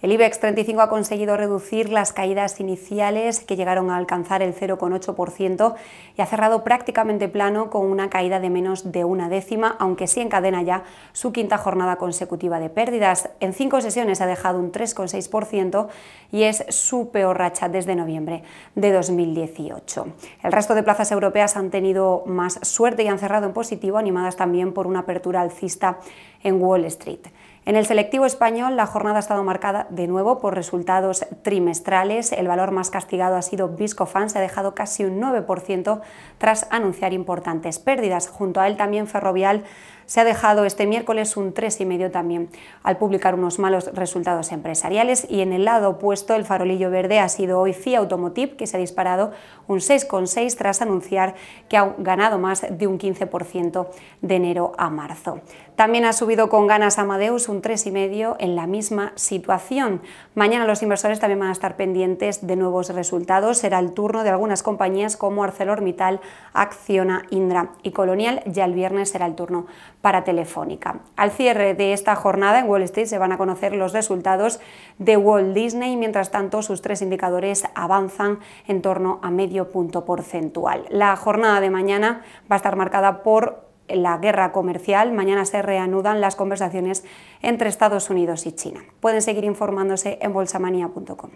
El IBEX 35 ha conseguido reducir las caídas iniciales que llegaron a alcanzar el 0,8% y ha cerrado prácticamente plano con una caída de menos de una décima, aunque sí encadena ya su quinta jornada consecutiva de pérdidas. En cinco sesiones ha dejado un 3,6% y es su peor racha desde noviembre de 2018. El resto de plazas europeas han tenido más suerte y han cerrado en positivo, animadas también por una apertura alcista en Wall Street. En el selectivo español, la jornada ha estado marcada de nuevo por resultados trimestrales. El valor más castigado ha sido Viscofan, se ha dejado casi un 9% tras anunciar importantes pérdidas. Junto a él también Ferrovial se ha dejado este miércoles un 3,5 también al publicar unos malos resultados empresariales y en el lado opuesto el farolillo verde ha sido hoy Cia Automotive que se ha disparado un 6,6 tras anunciar que ha ganado más de un 15% de enero a marzo. También ha subido con ganas Amadeus un 3,5 en la misma situación. Mañana los inversores también van a estar pendientes de nuevos resultados. Será el turno de algunas compañías como ArcelorMittal, Acciona, Indra y Colonial. Ya el viernes será el turno para Telefónica. Al cierre de esta jornada en Wall Street se van a conocer los resultados de Walt Disney, mientras tanto sus tres indicadores avanzan en torno a medio punto porcentual. La jornada de mañana va a estar marcada por la guerra comercial, mañana se reanudan las conversaciones entre Estados Unidos y China. Pueden seguir informándose en bolsamania.com.